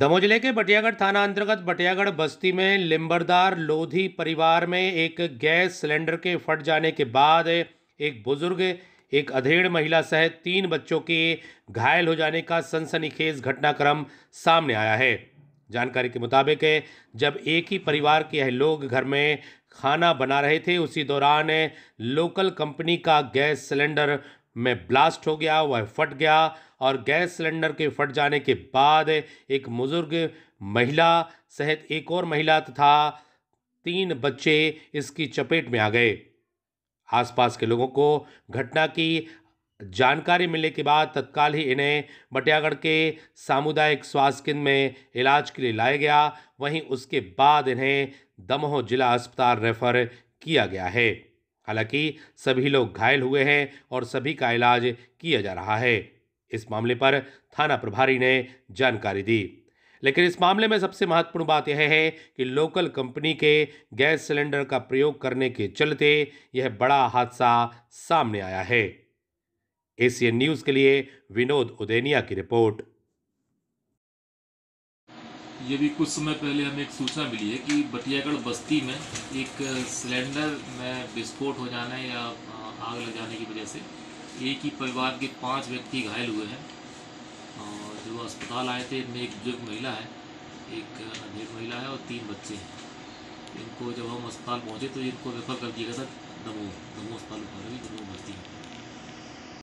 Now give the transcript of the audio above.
दमोह जिले के बटियागढ़ थाना अंतर्गत बटियागढ़ बस्ती में लिम्बरदार लोधी परिवार में एक गैस सिलेंडर के फट जाने के बाद एक बुजुर्ग एक अधेड़ महिला सहित तीन बच्चों के घायल हो जाने का सनसनीखेज घटनाक्रम सामने आया है जानकारी के मुताबिक जब एक ही परिवार के यह लोग घर में खाना बना रहे थे उसी दौरान लोकल कंपनी का गैस सिलेंडर में ब्लास्ट हो गया वह फट गया और गैस सिलेंडर के फट जाने के बाद एक बुजुर्ग महिला सहित एक और महिला तथा तीन बच्चे इसकी चपेट में आ गए आसपास के लोगों को घटना की जानकारी मिलने के बाद तत्काल ही इन्हें बटियागढ़ के सामुदायिक स्वास्थ्य केंद्र में इलाज के लिए लाया गया वहीं उसके बाद इन्हें दमोह जिला अस्पताल रेफर किया गया है हालांकि सभी लोग घायल हुए हैं और सभी का इलाज किया जा रहा है इस मामले पर थाना प्रभारी ने जानकारी दी लेकिन इस मामले में सबसे महत्वपूर्ण बात यह है कि लोकल कंपनी के गैस सिलेंडर का प्रयोग करने के चलते यह बड़ा हादसा सामने आया है एशियन न्यूज़ के लिए विनोद उदेनिया की रिपोर्ट ये भी कुछ समय पहले हमें एक सूचना मिली है कि बटियागढ़ बस्ती में एक सिलेंडर में विस्फोट हो जाने या आग लग जाने की वजह से एक ही परिवार के पांच व्यक्ति घायल हुए हैं और जो अस्पताल आए थे इनमें एक बुजुर्ग महिला है एक अधेड़ महिला है और तीन बच्चे हैं इनको जब हम अस्पताल पहुँचे तो इनको रेफर कर दिया गया था दमोह दमोह अस्पताल दमोह बस्ती